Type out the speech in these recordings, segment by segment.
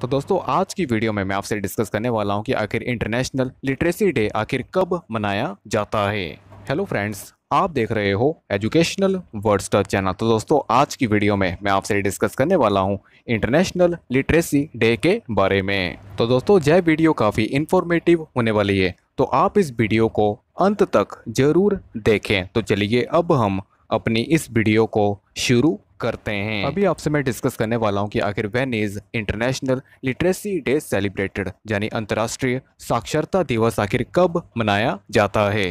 तो दोस्तों आज की वीडियो में मैं आपसे डिस्कस करने वाला हूँ कि आखिर इंटरनेशनल लिटरेसी डे आखिर कब मनाया जाता है हेलो फ्रेंड्स आप देख रहे हो एजुकेशनल वर्ड का चैनल तो दोस्तों आज की वीडियो में मैं आपसे डिस्कस करने वाला हूं इंटरनेशनल लिटरेसी डे के बारे में तो दोस्तों यह वीडियो काफ़ी इंफॉर्मेटिव होने वाली है तो आप इस वीडियो को अंत तक जरूर देखें तो चलिए अब हम अपनी इस वीडियो को शुरू करते हैं अभी आपसे मैं डिस्कस करने वाला हूँ कि आखिर when is international literacy day celebrated यानी अंतर्राष्ट्रीय साक्षरता दिवस आखिर कब मनाया जाता है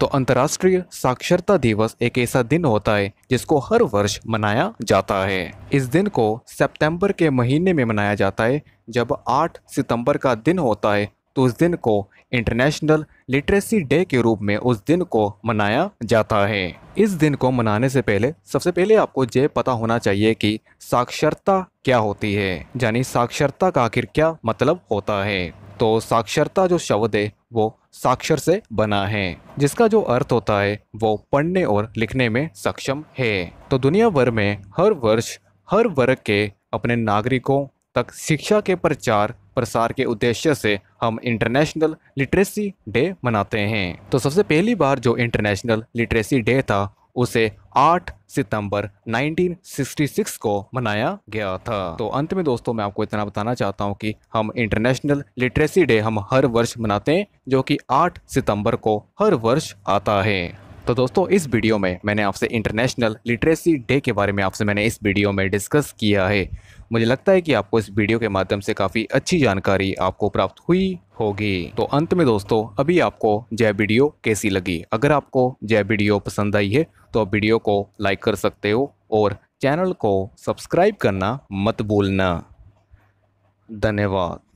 तो अंतर्राष्ट्रीय साक्षरता दिवस एक ऐसा दिन होता है जिसको हर वर्ष मनाया जाता है इस दिन को सितंबर के महीने में मनाया जाता है जब 8 सितंबर का दिन होता है तो उस दिन को इंटरनेशनल लिटरेसी डे के रूप में उस दिन को मनाया जाता है इस दिन को मनाने से पहले सबसे पहले आपको ये पता होना चाहिए कि साक्षरता क्या होती है यानी साक्षरता का आखिर क्या मतलब होता है तो साक्षरता जो शब्द है वो साक्षर से बना है जिसका जो अर्थ होता है वो पढ़ने और लिखने में सक्षम है तो दुनिया भर में हर वर्ष हर वर्ग के अपने नागरिकों तक शिक्षा के प्रचार प्रसार के उद्देश्य से हम इंटरनेशनल लिटरेसी डे मनाते हैं तो सबसे पहली बार जो इंटरनेशनल लिटरेसी डे था उसे 8 सितंबर 1966 को मनाया गया था तो अंत में दोस्तों मैं आपको इतना बताना चाहता हूँ कि हम इंटरनेशनल लिटरेसी डे हम हर वर्ष मनाते हैं जो कि 8 सितंबर को हर वर्ष आता है तो दोस्तों इस वीडियो में मैंने आपसे इंटरनेशनल लिटरेसी डे के बारे में आपसे मैंने इस वीडियो में डिस्कस किया है मुझे लगता है कि आपको इस वीडियो के माध्यम से काफ़ी अच्छी जानकारी आपको प्राप्त हुई होगी तो अंत में दोस्तों अभी आपको जय वीडियो कैसी लगी अगर आपको जय वीडियो पसंद आई है तो आप वीडियो को लाइक कर सकते हो और चैनल को सब्सक्राइब करना मत भूलना धन्यवाद